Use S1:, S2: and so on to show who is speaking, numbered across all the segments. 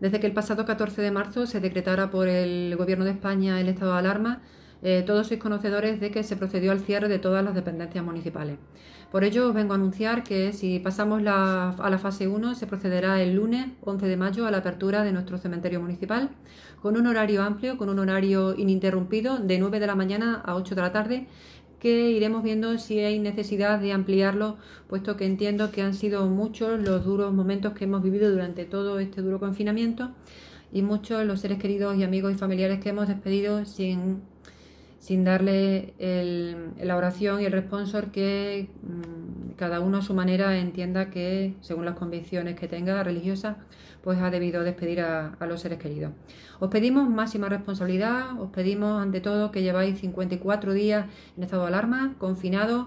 S1: Desde que el pasado 14 de marzo se decretara por el Gobierno de España el estado de alarma, eh, todos sois conocedores de que se procedió al cierre de todas las dependencias municipales. Por ello, os vengo a anunciar que si pasamos a la fase 1, se procederá el lunes 11 de mayo a la apertura de nuestro cementerio municipal, con un horario amplio, con un horario ininterrumpido de 9 de la mañana a 8 de la tarde iremos viendo si hay necesidad de ampliarlo, puesto que entiendo que han sido muchos los duros momentos que hemos vivido durante todo este duro confinamiento y muchos los seres queridos y amigos y familiares que hemos despedido sin, sin darle la oración y el responsor que... Mm, cada uno a su manera entienda que, según las convicciones que tenga religiosas, pues ha debido despedir a, a los seres queridos. Os pedimos máxima responsabilidad, os pedimos ante todo que lleváis 54 días en estado de alarma, confinados,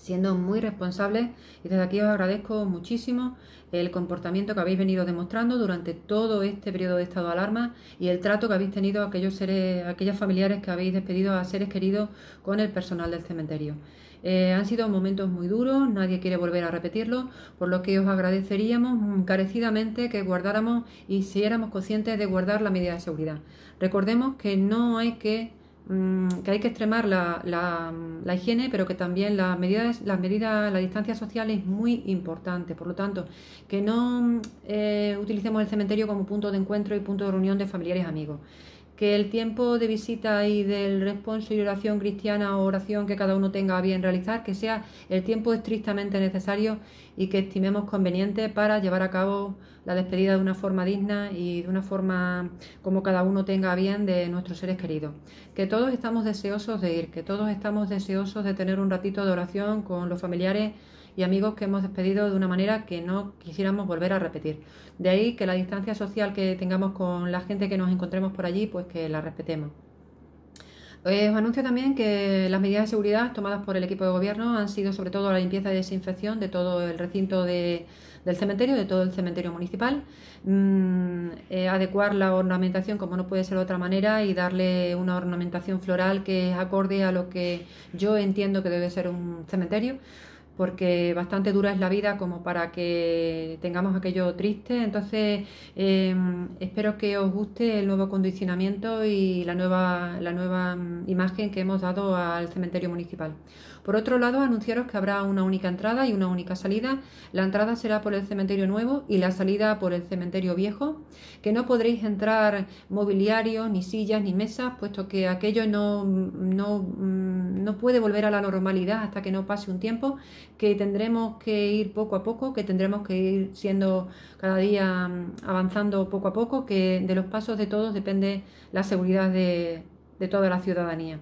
S1: siendo muy responsables y desde aquí os agradezco muchísimo el comportamiento que habéis venido demostrando durante todo este periodo de estado de alarma y el trato que habéis tenido aquellos seres, familiares que habéis despedido a seres queridos con el personal del cementerio. Eh, han sido momentos muy duros, nadie quiere volver a repetirlo, por lo que os agradeceríamos encarecidamente que guardáramos y si éramos conscientes de guardar la medida de seguridad. Recordemos que no hay que Mm, que hay que extremar la, la, higiene, pero que también las medidas, las medidas, la distancia social es muy importante. Por lo tanto, que no eh, utilicemos el cementerio como punto de encuentro y punto de reunión de familiares y amigos que el tiempo de visita y del responso y oración cristiana o oración que cada uno tenga a bien realizar, que sea el tiempo estrictamente necesario y que estimemos conveniente para llevar a cabo la despedida de una forma digna y de una forma como cada uno tenga a bien de nuestros seres queridos. Que todos estamos deseosos de ir, que todos estamos deseosos de tener un ratito de oración con los familiares y amigos que hemos despedido de una manera que no quisiéramos volver a repetir. De ahí que la distancia social que tengamos con la gente que nos encontremos por allí, pues que la respetemos. Os anuncio también que las medidas de seguridad tomadas por el equipo de gobierno han sido sobre todo la limpieza y desinfección de todo el recinto de, del cementerio, de todo el cementerio municipal, mm, eh, adecuar la ornamentación como no puede ser de otra manera y darle una ornamentación floral que es acorde a lo que yo entiendo que debe ser un cementerio porque bastante dura es la vida como para que tengamos aquello triste. Entonces, em, espero que os guste el nuevo condicionamiento y la nueva, la nueva mm, imagen que hemos dado al cementerio municipal. Por otro lado, anunciaros que habrá una única entrada y una única salida. La entrada será por el cementerio nuevo y la salida por el cementerio viejo, que no podréis entrar mobiliario, ni sillas, ni mesas, puesto que aquello no, no mm, no puede volver a la normalidad hasta que no pase un tiempo, que tendremos que ir poco a poco, que tendremos que ir siendo cada día mm, avanzando poco a poco, que de los pasos de todos depende la seguridad de, de toda la ciudadanía.